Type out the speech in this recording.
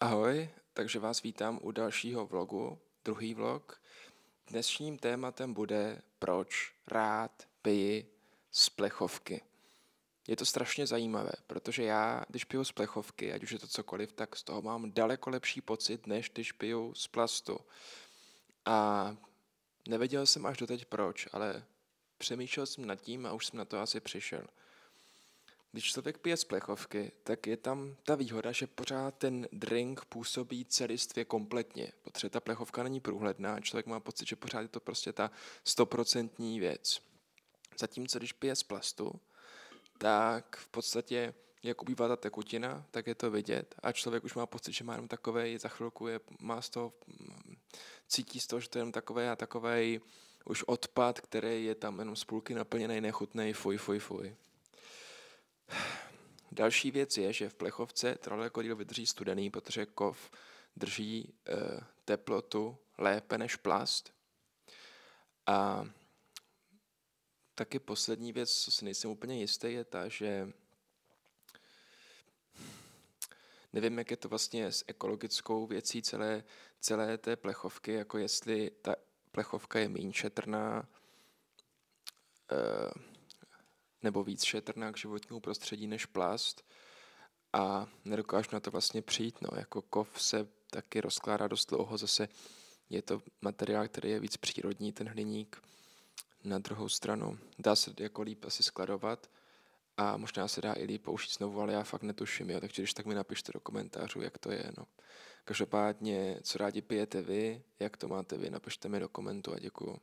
ahoj, takže vás vítám u dalšího vlogu, druhý vlog. Dnešním tématem bude, proč rád piji z plechovky. Je to strašně zajímavé, protože já, když piju z plechovky, ať už je to cokoliv, tak z toho mám daleko lepší pocit, než když piju z plastu. A nevěděl jsem až doteď proč, ale přemýšlel jsem nad tím a už jsem na to asi přišel – když člověk pije z plechovky, tak je tam ta výhoda, že pořád ten drink působí celistvě kompletně, protože ta plechovka není průhledná, člověk má pocit, že pořád je to prostě ta stoprocentní věc. Zatímco když pije z plastu, tak v podstatě jak ubývá ta tekutina, tak je to vidět a člověk už má pocit, že má jenom takovej, za chvilku je, má z toho, mm, cítí z toho, že to je jenom takové a takový už odpad, který je tam jenom z půlky naplněný, nechutný, fuj, fuj, fuj. Další věc je, že v plechovce trolejkodýl vydrží studený, protože kov drží e, teplotu lépe než plast. A taky poslední věc, co si nejsem úplně jistý, je ta, že nevím, jak je to vlastně s ekologickou věcí celé, celé té plechovky, jako jestli ta plechovka je méně šetrná, e, nebo víc šetrná k životnímu prostředí než plast a nedokážu na to vlastně přijít. No. Jako kov se taky rozkládá dost dlouho, zase je to materiál, který je víc přírodní, ten hliník. Na druhou stranu dá se jako líp asi skladovat a možná se dá i líp použít znovu, ale já fakt netuším, jo. takže když tak mi napište do komentářů, jak to je. No. Každopádně, co rádi pijete vy, jak to máte vy, napište mi do komentu a děkuju.